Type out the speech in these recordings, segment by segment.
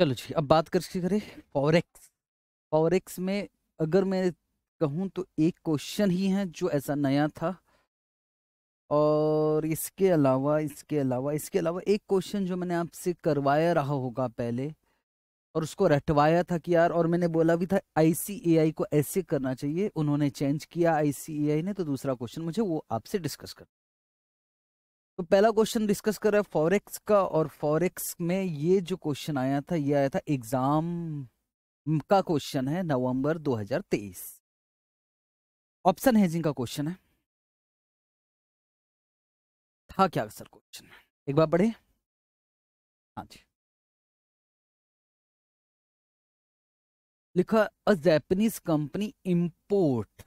चलो जी अब बात कर करें फॉरेक्स फॉरेक्स में अगर मैं कहूँ तो एक क्वेश्चन ही है जो ऐसा नया था और इसके अलावा इसके अलावा इसके अलावा एक क्वेश्चन जो मैंने आपसे करवाया रहा होगा पहले और उसको रटवाया था कि यार और मैंने बोला भी था आईसीएआई को ऐसे करना चाहिए उन्होंने चेंज किया आईसीएआई ने तो दूसरा क्वेश्चन मुझे वो आपसे डिस्कस कर तो पहला क्वेश्चन डिस्कस कर रहा है फॉरेक्स का और फॉरेक्स में ये जो क्वेश्चन आया था ये आया था एग्जाम का क्वेश्चन है नवंबर 2023 ऑप्शन हेजिंग का क्वेश्चन है था क्या सर क्वेश्चन एक बार पढ़े हाँ जी लिखा अ जैपनीज कंपनी इंपोर्ट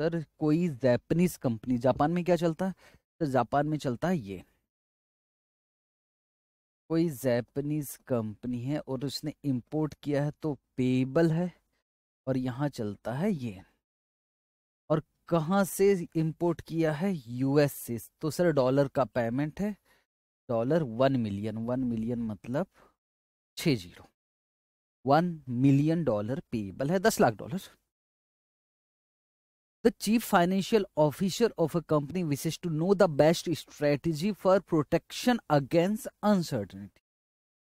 सर कोई जैपनीज कंपनी जापान में क्या चलता है तो जापान में चलता है ये कोई जैपनीज कंपनी है और उसने इंपोर्ट किया है तो पेबल है और यहाँ चलता है ये और कहाँ से इंपोर्ट किया है यूएस से तो सर डॉलर का पेमेंट है dollar one million one million मतलब छ zero one million dollar payable है दस lakh dollar The chief financial officer of a company wishes to know the best strategy for protection against uncertainty.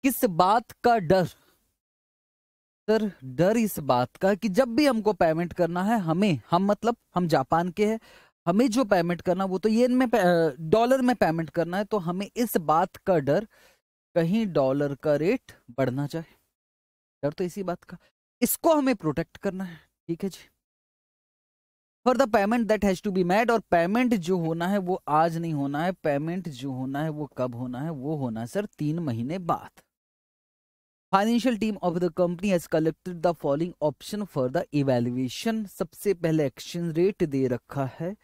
किस बात का डर सर डर इस बात का कि जब भी हमको पेमेंट करना है हमें हम मतलब हम जापान के हैं हमें जो पेमेंट करना वो तो येन में डॉलर में पेमेंट करना है तो हमें इस बात का डर कहीं डॉलर का रेट बढ़ना चाहिए डर तो इसी बात का इसको हमें प्रोटेक्ट करना है ठीक है जी for the payment that has to be made और पेमेंट जो होना है वो आज नहीं होना है पेमेंट जो होना है वो कब होना है वो होना है सर तीन महीने बाद financial team of the company has collected the following option for the evaluation सबसे पहले एक्सचेंज रेट दे रखा है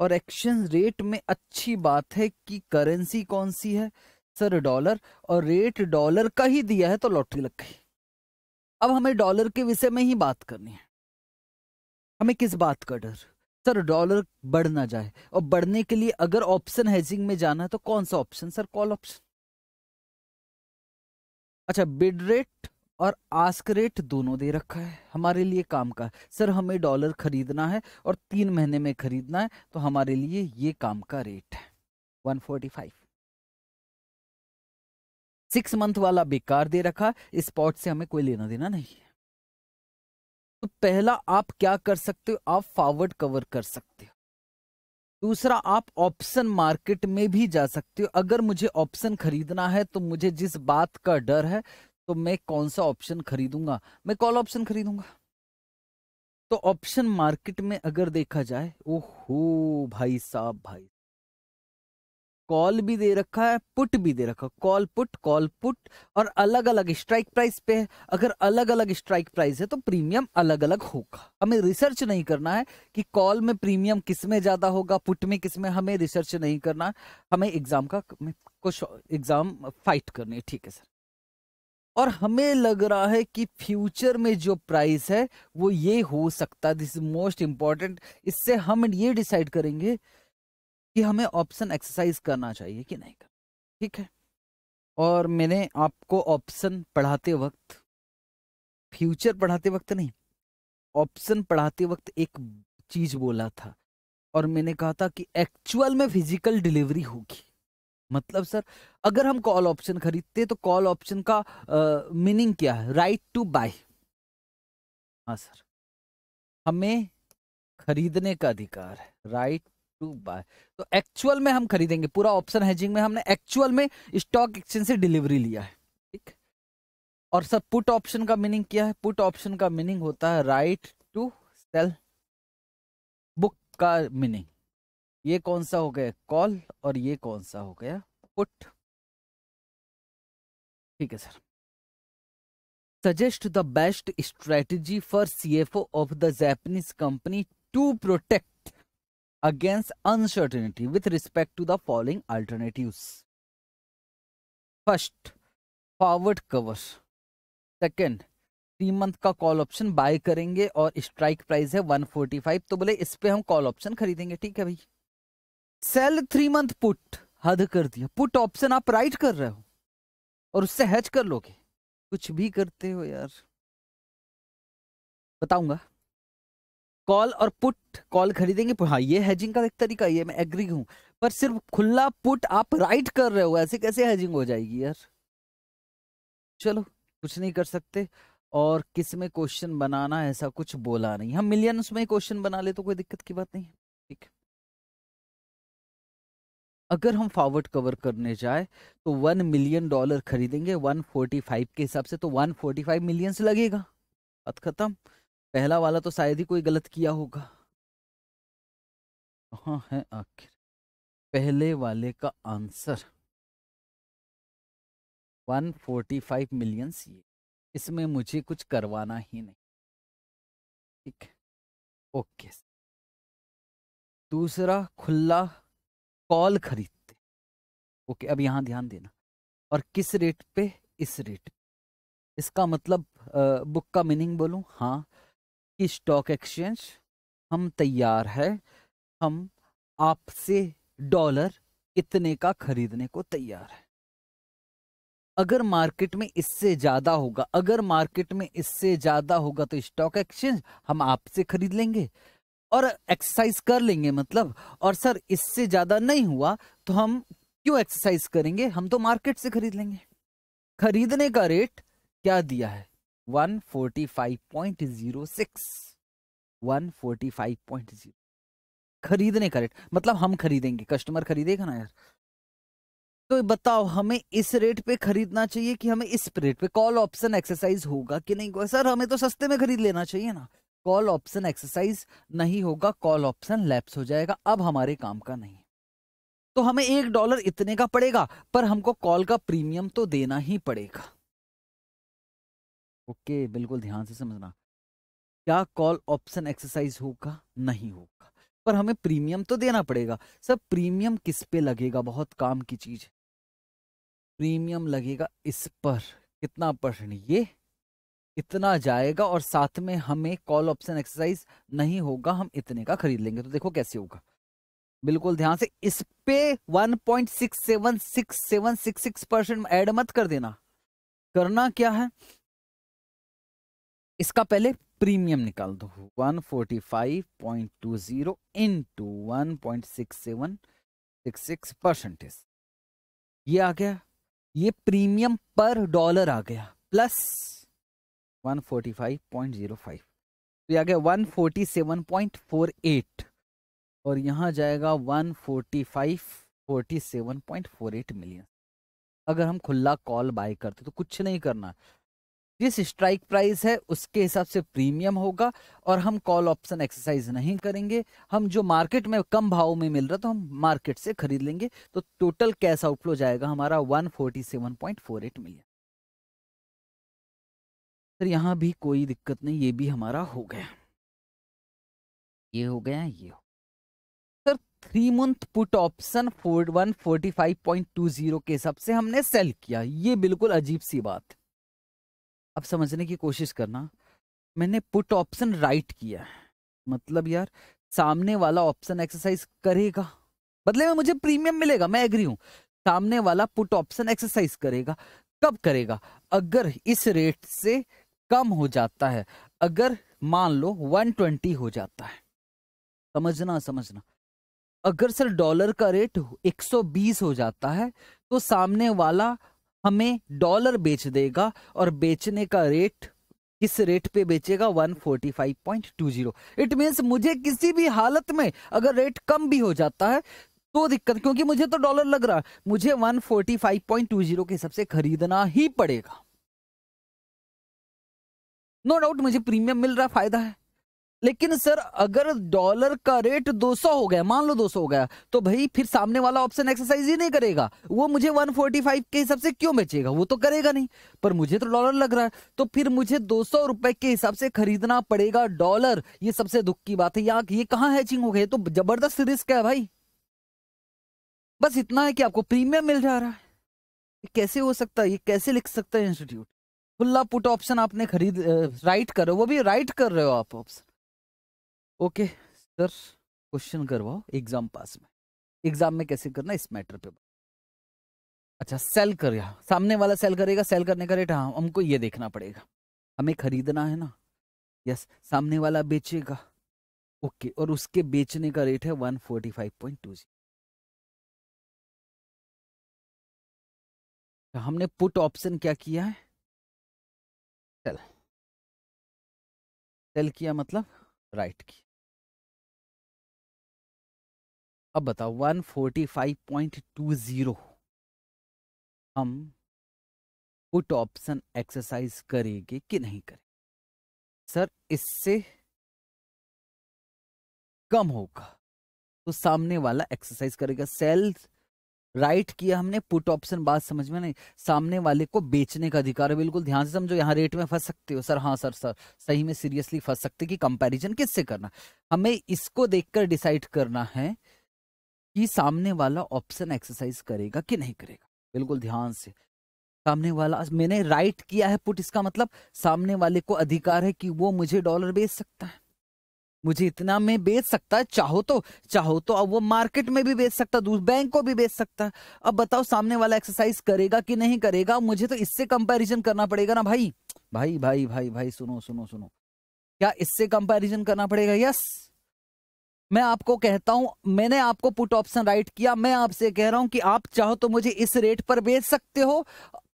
और एक्सचेंज रेट में अच्छी बात है कि करेंसी कौन सी है सर डॉलर और रेट डॉलर का ही दिया है तो लॉटरी लग गई अब हमें डॉलर के विषय में ही बात करनी है हमें किस बात का डर सर डॉलर बढ़ ना जाए और बढ़ने के लिए अगर ऑप्शन हेजिंग में जाना है तो कौन सा ऑप्शन सर कॉल ऑप्शन अच्छा बिड रेट और आस्क रेट दोनों दे रखा है हमारे लिए काम का सर हमें डॉलर खरीदना है और तीन महीने में खरीदना है तो हमारे लिए ये काम का रेट है 145 सिक्स मंथ वाला बेकार दे रखा स्पॉट से हमें कोई लेना देना नहीं है तो पहला आप क्या कर सकते हो आप फॉरवर्ड कवर कर सकते हो दूसरा आप ऑप्शन मार्केट में भी जा सकते हो अगर मुझे ऑप्शन खरीदना है तो मुझे जिस बात का डर है तो मैं कौन सा ऑप्शन खरीदूंगा मैं कॉल ऑप्शन खरीदूंगा तो ऑप्शन मार्केट में अगर देखा जाए ओहो भाई साहब भाई कॉल भी दे रखा है पुट भी दे रखा है कॉल पुट कॉल पुट और अलग अलग स्ट्राइक प्राइस पे है अगर अलग अलग स्ट्राइक प्राइस है तो प्रीमियम अलग अलग होगा हमें रिसर्च नहीं करना है कि कॉल में प्रीमियम किस में ज्यादा होगा पुट में किस में हमें रिसर्च नहीं करना हमें एग्जाम का कुछ एग्जाम फाइट करनी है ठीक है सर और हमें लग रहा है कि फ्यूचर में जो प्राइस है वो ये हो सकता है दिस इज मोस्ट इंपॉर्टेंट इससे हम ये डिसाइड करेंगे कि हमें ऑप्शन एक्सरसाइज करना चाहिए कि नहीं करना ठीक है और मैंने आपको ऑप्शन पढ़ाते वक्त फ्यूचर पढ़ाते वक्त नहीं ऑप्शन पढ़ाते वक्त एक चीज बोला था और मैंने कहा था कि एक्चुअल में फिजिकल डिलीवरी होगी मतलब सर अगर हम कॉल ऑप्शन खरीदते तो कॉल ऑप्शन का मीनिंग क्या है राइट टू बाय हाँ सर हमें खरीदने का अधिकार है राइट टू बाय तो एक्चुअल में हम खरीदेंगे पूरा ऑप्शन हेजिंग में हमने एक्चुअल में स्टॉक एक्सचेंज से डिलीवरी लिया है ठीक और सर पुट ऑप्शन का मीनिंग क्या है पुट ऑप्शन का मीनिंग होता है राइट टू सेल बुक का मीनिंग ये कौन सा हो गया कॉल और ये कौन सा हो गया पुट ठीक है sir suggest the best strategy for CFO of the Japanese company to protect against uncertainty with respect to the following alternatives. First, forward cover second तीन मंथ का कॉल ऑप्शन बाय करेंगे और स्ट्राइक प्राइस है 145 तो बोले इस पे हम कॉल ऑप्शन खरीदेंगे ठीक है भाई सेल थ्री मंथ पुट हद कर दिया पुट ऑप्शन आप राइट कर रहे हो और उससे हैच कर लोगे कुछ भी करते हो यार बताऊंगा कॉल और पुट कॉल खरीदेंगे हाँ ये हैजिंग का एक तरीका ये मैं एग्री हूँ पर सिर्फ खुला पुट आप राइट कर रहे हो ऐसे कैसे हैजिंग हो जाएगी यार चलो कुछ नहीं कर सकते और किस में क्वेश्चन बनाना ऐसा कुछ बोला नहीं हम मिलियन में क्वेश्चन बना ले तो कोई दिक्कत की बात नहीं ठीक अगर हम फॉरवर्ड कवर करने जाए तो वन मिलियन डॉलर खरीदेंगे वन फोर्टी फाइव के हिसाब से तो वन फोर्टी फाइव मिलियंस लगेगा बात खत्म पहला वाला तो शायद ही कोई गलत किया होगा कहाँ है आखिर पहले वाले का आंसर 145 मिलियन सी इसमें मुझे कुछ करवाना ही नहीं ठीक है ओके दूसरा खुला कॉल खरीदते ओके अब यहाँ ध्यान देना और किस रेट पे इस रेट इसका मतलब आ, बुक का मीनिंग बोलूँ हाँ कि स्टॉक एक्सचेंज हम तैयार है हम आपसे डॉलर इतने का खरीदने को तैयार है अगर मार्केट में इससे ज्यादा होगा अगर मार्केट में इससे ज्यादा होगा तो स्टॉक एक्सचेंज हम आपसे खरीद लेंगे और एक्सरसाइज कर लेंगे मतलब और सर इससे ज्यादा नहीं हुआ तो हम क्यों एक्सरसाइज करेंगे हम तो मार्केट से खरीद लेंगे खरीदने का रेट क्या दिया है 145.06 खरीदने का रेट मतलब हम खरीदेंगे कस्टमर खरीदेगा ना यार तो बताओ हमें इस रेट पे खरीदना चाहिए कि हमें इस रेट पे कॉल ऑप्शन एक्सरसाइज होगा कि नहीं होगा सर हमें तो सस्ते में खरीद लेना चाहिए ना कॉल ऑप्शन एक्सरसाइज नहीं होगा कॉल ऑप्शन लैप्स हो जाएगा अब हमारे काम का नहीं तो हमें एक डॉलर इतने का पड़ेगा पर हमको कॉल का प्रीमियम तो देना ही पड़ेगा ओके बिल्कुल ध्यान से समझना क्या कॉल ऑप्शन एक्सरसाइज होगा नहीं होगा पर हमें प्रीमियम तो देना पड़ेगा सर प्रीमियम किस पे लगेगा बहुत काम की चीज प्रीमियम लगेगा इस पर कितना परसेंट ये इतना जाएगा और साथ में हमें कॉल ऑप्शन एक्सरसाइज नहीं होगा हम इतने का खरीद लेंगे तो देखो कैसे होगा बिल्कुल ध्यान से इस पे 1.676766 परसेंट एड मत कर देना करना क्या है इसका पहले प्रीमियम निकाल दो 145.20 इनटू 1.6766 परसेंटेज ये आ गया ये प्रीमियम पर डॉलर आ गया प्लस 145.05 तो ये आ गया 147.48 और यहां जाएगा 145 47.48 मिलियन अगर हम खुला कॉल बाय करते तो कुछ नहीं करना जिस स्ट्राइक प्राइस है उसके हिसाब से प्रीमियम होगा और हम कॉल ऑप्शन एक्सरसाइज नहीं करेंगे हम जो मार्केट में कम भाव में मिल रहा तो हम मार्केट से खरीद लेंगे तो टोटल कैश आउटफ्लो जाएगा हमारा 147.48 मिलियन सर यहां भी कोई दिक्कत नहीं ये भी हमारा हो गया ये हो गया ये हो sir three month put option for one forty five point two zero के हिसाब से हमने सेल किया ये बिल्कुल अजीब सी बात है अब समझने की कोशिश करना मैंने पुट ऑप्शन राइट किया है मतलब यार सामने वाला ऑप्शन एक्सरसाइज करेगा बदले में मुझे प्रीमियम मिलेगा मैं एग्री हूं सामने वाला पुट ऑप्शन एक्सरसाइज करेगा कब करेगा अगर इस रेट से कम हो जाता है अगर मान लो 120 हो जाता है समझना समझना अगर सर डॉलर का रेट 120 हो जाता है तो सामने वाला हमें डॉलर बेच देगा और बेचने का रेट किस रेट पे बेचेगा 145.20 इट मीन्स मुझे किसी भी हालत में अगर रेट कम भी हो जाता है तो दिक्कत क्योंकि मुझे तो डॉलर लग रहा मुझे 145.20 के हिसाब से खरीदना ही पड़ेगा नो no डाउट मुझे प्रीमियम मिल रहा फायदा है लेकिन सर अगर डॉलर का रेट 200 हो गया मान लो 200 हो गया तो भाई फिर सामने वाला ऑप्शन एक्सरसाइज ही नहीं करेगा वो मुझे 145 के हिसाब से क्यों बेचेगा वो तो करेगा नहीं पर मुझे तो डॉलर लग रहा है तो फिर मुझे दो सौ के हिसाब से खरीदना पड़ेगा डॉलर ये सबसे दुख की बात है यहाँ ये कहाँ हैचिंग हो गए तो जबरदस्त रिस्क है भाई बस इतना है कि आपको प्रीमियम मिल जा रहा है कैसे हो सकता है ये कैसे लिख सकता है इंस्टीट्यूट खुला पुट ऑप्शन आपने खरीद राइट करो वो भी राइट कर रहे हो आप ऑप्शन ओके सर क्वेश्चन करवाओ एग्जाम पास में एग्जाम में कैसे करना इस मैटर पे अच्छा सेल कर सामने वाला सेल करेगा सेल करने का रेट हाँ हमको ये देखना पड़ेगा हमें खरीदना है ना यस सामने वाला बेचेगा ओके और उसके बेचने का रेट है one forty five point two zero तो हमने पुट ऑप्शन क्या किया है सेल सेल किया मतलब राइट किया अब बताओ 145.20 हम पुट ऑप्शन एक्सरसाइज करेंगे कि नहीं करेंगे सर इससे कम होगा तो सामने वाला एक्सरसाइज करेगा सेल राइट किया हमने पुट ऑप्शन बात समझ में नहीं सामने वाले को बेचने का अधिकार है बिल्कुल ध्यान से समझो यहाँ रेट में फंस सकते हो सर हाँ सर सर सही में सीरियसली फंस सकते कि कंपैरिजन किससे करना हमें इसको देखकर डिसाइड करना है कि सामने वाला ऑप्शन एक्सरसाइज करेगा कि नहीं करेगा बिल्कुल ध्यान से सामने वाला मैंने राइट किया है पुट इसका मतलब सामने वाले को अधिकार है कि वो मुझे डॉलर बेच सकता है मुझे इतना में बेच सकता है चाहो तो चाहो तो अब वो मार्केट में भी बेच सकता है बैंक को भी बेच सकता है अब बताओ सामने वाला एक्सरसाइज करेगा कि नहीं करेगा मुझे तो इससे कंपैरिजन करना पड़ेगा ना भाई भाई भाई भाई भाई सुनो सुनो सुनो क्या इससे कंपैरिजन करना पड़ेगा यस मैं आपको कहता हूं मैंने आपको पुट ऑप्शन राइट किया मैं आपसे कह रहा हूं कि आप चाहो तो मुझे इस रेट पर बेच सकते हो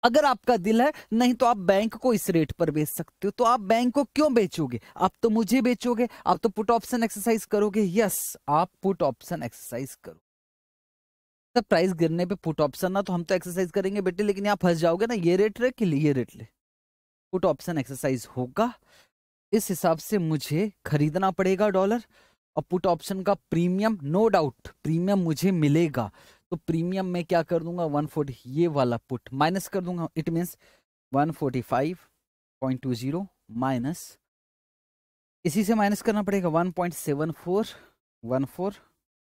अगर आपका दिल है नहीं तो आप बैंक को इस रेट पर बेच सकते हो तो आप बैंक को क्यों बेचोगे आप तो मुझे बेचोगे आप तो पुट ऑप्शन एक्सरसाइज करोगे यस आप पुट ऑप्शन एक्सरसाइज करो तो प्राइस गिरने पे पुट ऑप्शन ना तो हम तो एक्सरसाइज करेंगे बेटे लेकिन आप फंस जाओगे ना ये रेट रहे कि ये रेट ले पुट ऑप्शन एक्सरसाइज होगा इस हिसाब से मुझे खरीदना पड़ेगा डॉलर और पुट ऑप्शन का प्रीमियम नो डाउट प्रीमियम मुझे मिलेगा तो प्रीमियम में क्या कर दूंगा फोर्टी ये वाला पुट माइनस कर दूंगा इट मीन्स जीरो माइनस इसी से माइनस करना पड़ेगा फोर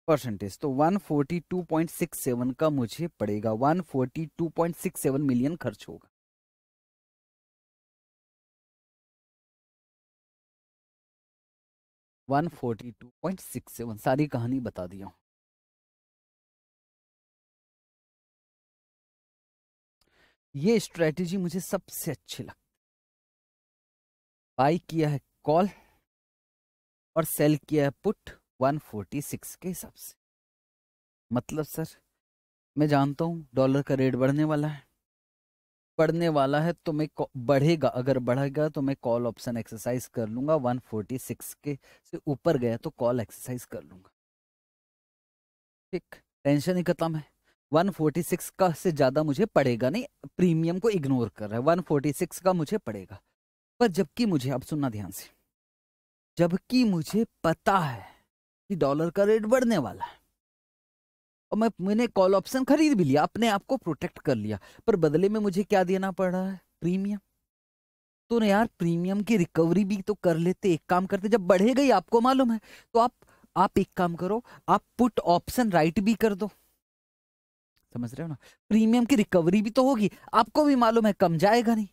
परसेंटेज तो सेवन का मुझे पड़ेगा one forty two point six seven million खर्च होगा 142.67 सारी कहानी बता दिया हूं ये स्ट्रेटेजी मुझे सबसे अच्छी लगती बाई किया है कॉल और सेल किया है पुट 146 के हिसाब से मतलब सर मैं जानता हूँ डॉलर का रेट बढ़ने वाला है बढ़ने वाला है तो मैं बढ़ेगा अगर बढ़ेगा तो मैं कॉल ऑप्शन एक्सरसाइज कर लूँगा 146 के से ऊपर गया तो कॉल एक्सरसाइज कर लूंगा ठीक टेंशन ही खत्म है 146 का से ज़्यादा मुझे पड़ेगा नहीं प्रीमियम को इग्नोर कर रहा है 146 का मुझे पड़ेगा पर जबकि मुझे अब सुनना ध्यान से जबकि मुझे पता है कि डॉलर का रेट बढ़ने वाला है और मैं मैंने कॉल ऑप्शन खरीद भी लिया अपने आप को प्रोटेक्ट कर लिया पर बदले में मुझे क्या देना पड़ रहा है प्रीमियम तो ना यार प्रीमियम की रिकवरी भी तो कर लेते एक काम करते जब बढ़े गई आपको मालूम है तो आप आप एक काम करो आप पुट ऑप्शन राइट भी कर दो समझ रहे हो ना प्रीमियम की रिकवरी भी तो होगी आपको भी मालूम है कम जाएगा नहीं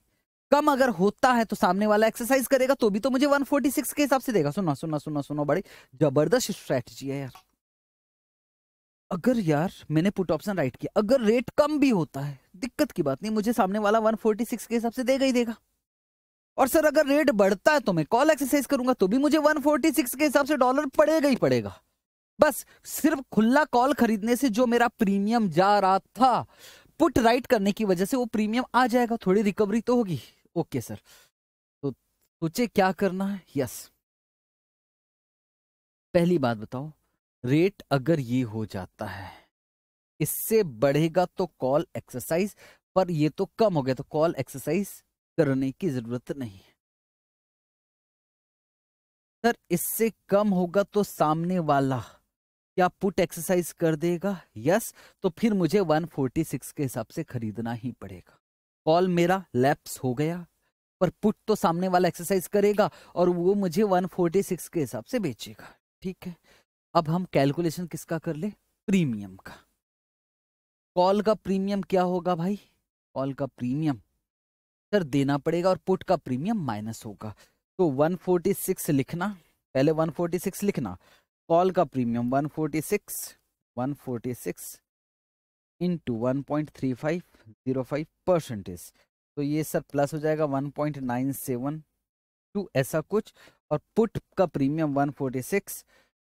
कम अगर होता है तो सामने वाला एक्सरसाइज करेगा तो भी तो मुझे 146 के हिसाब से देगा सुनो सुनो सुनो सुनो बड़ी जबरदस्त स्ट्रेटजी है यार अगर यार मैंने पुट ऑप्शन राइट किया अगर रेट कम भी होता है दिक्कत की बात नहीं मुझे सामने वाला 146 के हिसाब से देगा ही देगा और सर अगर रेट बढ़ता है तो मैं कॉल एक्सरसाइज करूंगा तो भी मुझे 146 के हिसाब से डॉलर पड़ेगा ही पड़ेगा बस सिर्फ खुला कॉल खरीदने से जो मेरा प्रीमियम जा रहा था पुट राइट करने की वजह से वो प्रीमियम आ जाएगा थोड़ी रिकवरी तो होगी ओके सर तो सोचे क्या करना है यस पहली बात बताओ रेट अगर ये हो जाता है इससे बढ़ेगा तो कॉल एक्सरसाइज पर ये तो कम हो गया तो कॉल एक्सरसाइज करने की जरूरत नहीं है सर इससे कम होगा तो सामने वाला क्या पुट एक्सरसाइज कर देगा यस तो फिर मुझे 146 के हिसाब से खरीदना ही पड़ेगा कॉल मेरा लैप्स हो गया पर पुट तो सामने वाला एक्सरसाइज करेगा और वो मुझे 146 के हिसाब से बेचेगा ठीक है अब हम कैलकुलेशन किसका कर ले प्रीमियम का कॉल का प्रीमियम क्या होगा भाई कॉल का प्रीमियम सर देना पड़ेगा और पुट का प्रीमियम माइनस होगा तो 146 लिखना पहले 146 लिखना कॉल का प्रीमियम 146 146 जीरो फाइव परसेंटेज तो ये सर प्लस हो जाएगा पॉइंट टू ऐसा कुछ और पुट का premium 146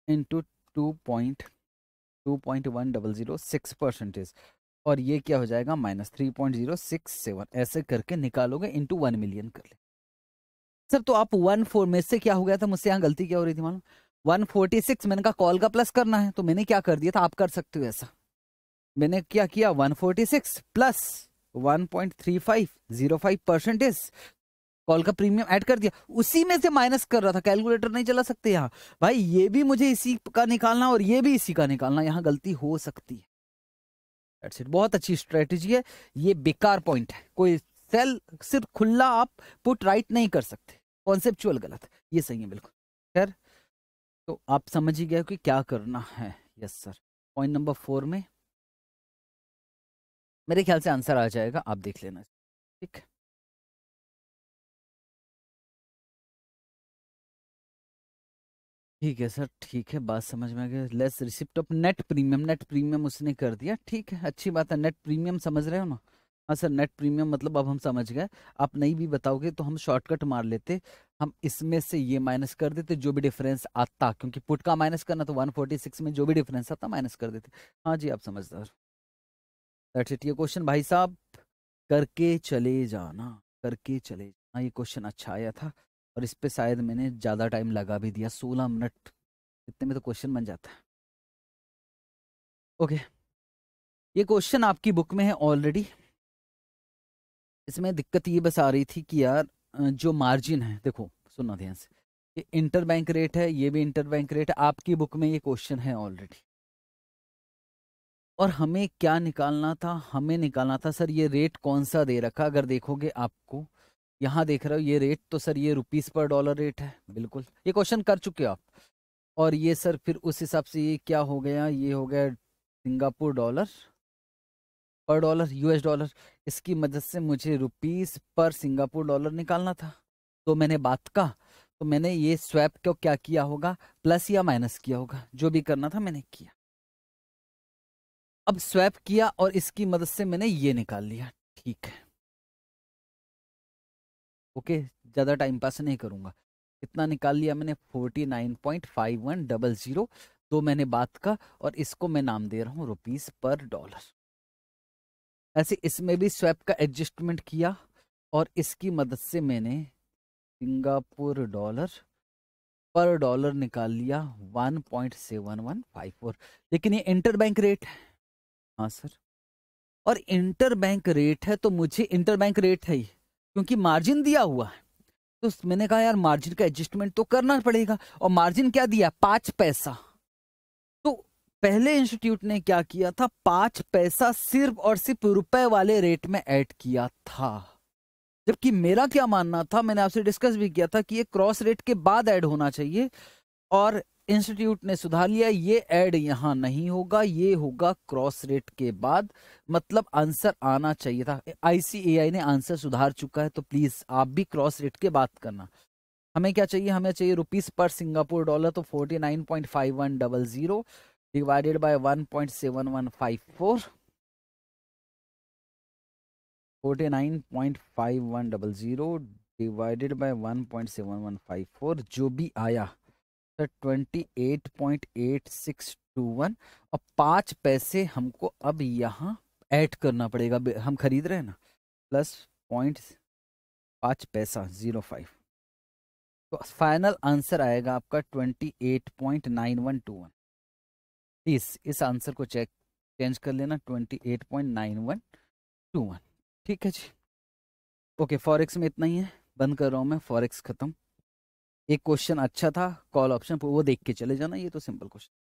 into two point two point one double zero six percentage और ये क्या हो जाएगा minus three point zero six seven ऐसे करके निकालोगे इंटू वन मिलियन कर ले सर तो आप वन फोर में से क्या हो गया था मुझसे यहाँ गलती क्या हो रही थी मानो वन फोर्टी सिक्स मैंने कहा कॉल का प्लस करना है तो मैंने क्या कर दिया था आप कर सकते हो ऐसा मैंने क्या किया one forty six plus one point three five zero five percentage call का प्रीमियम ऐड कर दिया उसी में से माइनस कर रहा था कैलकुलेटर नहीं चला सकते यहाँ भाई ये भी मुझे इसी का निकालना और ये भी इसी का निकालना यहाँ गलती हो सकती है बहुत अच्छी स्ट्रेटेजी है ये बेकार पॉइंट है कोई सेल सिर्फ खुला आप पुट राइट नहीं कर सकते कॉन्सेप्चुअल गलत ये सही है बिल्कुल खैर तो आप समझ ही गए कि क्या करना है yes sir point number four में मेरे ख्याल से आंसर आ जाएगा आप देख लेना ठीक है ठीक है सर ठीक है बात समझ में आ गया less receipt of net premium net premium उसने कर दिया ठीक है अच्छी बात है नेट प्रीमियम समझ रहे हो ना हाँ सर नेट प्रीमियम मतलब अब हम समझ गए आप नहीं भी बताओगे तो हम शॉर्टकट मार लेते हम इसमें से ये माइनस कर देते जो भी डिफरेंस आता क्योंकि पुट का माइनस करना तो 146 में जो भी डिफरेंस आता माइनस कर देते हाँ जी आप समझदार रहे क्वेश्चन भाई साहब करके चले जाना करके चले जाना हाँ, ये क्वेश्चन अच्छा आया था और इस पर शायद मैंने ज़्यादा टाइम लगा भी दिया सोलह मिनट इतने में तो क्वेश्चन बन जाता है ओके ये क्वेश्चन आपकी बुक में है ऑलरेडी इसमें दिक्कत ये बस आ रही थी कि यार जो मार्जिन है देखो सुनना ध्यान से ये इंटर बैंक रेट है ये भी इंटर बैंक रेट है आपकी बुक में ये क्वेश्चन है ऑलरेडी और हमें क्या निकालना था हमें निकालना था सर ये रेट कौन सा दे रखा अगर देखोगे आपको यहाँ देख रहे हो ये रेट तो सर ये रुपीस पर डॉलर रेट है बिल्कुल ये क्वेश्चन कर चुके हो आप और ये सर फिर उस हिसाब से ये क्या हो गया ये हो गया सिंगापुर डॉलर पर डॉलर यूएस डॉलर इसकी मदद से मुझे रुपीस पर सिंगापुर डॉलर निकालना था तो मैंने बात का तो मैंने ये स्वैप को क्या किया होगा प्लस या माइनस किया होगा जो भी करना था मैंने किया अब स्वैप किया और इसकी मदद से मैंने ये निकाल लिया ठीक है ओके ज़्यादा टाइम पास नहीं करूँगा कितना निकाल लिया मैंने forty nine point five one double zero दो मैंने बात का और इसको मैं नाम दे रहा हूँ रुपीज़ पर डॉलर ऐसे इसमें भी स्वैप का एडजस्टमेंट किया और इसकी मदद से मैंने सिंगापुर डॉलर पर डॉलर निकाल लिया one one point seven five four लेकिन ये इंटर बैंक रेट है हाँ सर और इंटर बैंक रेट है तो मुझे इंटर बैंक रेट है ही क्योंकि मार्जिन दिया हुआ है तो मैंने कहा यार मार्जिन का एडजस्टमेंट तो करना पड़ेगा और मार्जिन क्या दिया पाँच पैसा तो पहले इंस्टीट्यूट ने क्या किया था पाँच पैसा सिर्फ और सिर्फ रुपए वाले रेट में ऐड किया था जबकि मेरा क्या मानना था मैंने आपसे डिस्कस भी किया था कि ये क्रॉस रेट के बाद ऐड होना चाहिए और इंस्टीट्यूट ने सुधार लिया ये ऐड यहां नहीं होगा ये होगा क्रॉस रेट के बाद मतलब आंसर आना चाहिए था आईसीएआई ने आंसर सुधार चुका है तो प्लीज आप भी क्रॉस रेट के बात करना हमें क्या चाहिए हमें चाहिए रुपीज पर सिंगापुर डॉलर तो forty nine point five one double zero divided by one point seven one five four forty nine point five one double zero divided by one point seven one five four जो भी आया twenty eight point eight six two one और पाँच पैसे हमको अब यहाँ add करना पड़ेगा हम खरीद रहे हैं ना प्लस पॉइंट पाँच पैसा ज़ीरो फाइव तो फाइनल आंसर आएगा आपका twenty eight point nine one two one please इस आंसर को चेक चेंज कर लेना twenty eight point nine one two one ठीक है जी ओके फॉरेक्स में इतना ही है बंद कर रहा हूँ मैं फॉरेक्स ख़त्म एक क्वेश्चन अच्छा था कॉल ऑप्शन वो देख के चले जाना ये तो सिंपल क्वेश्चन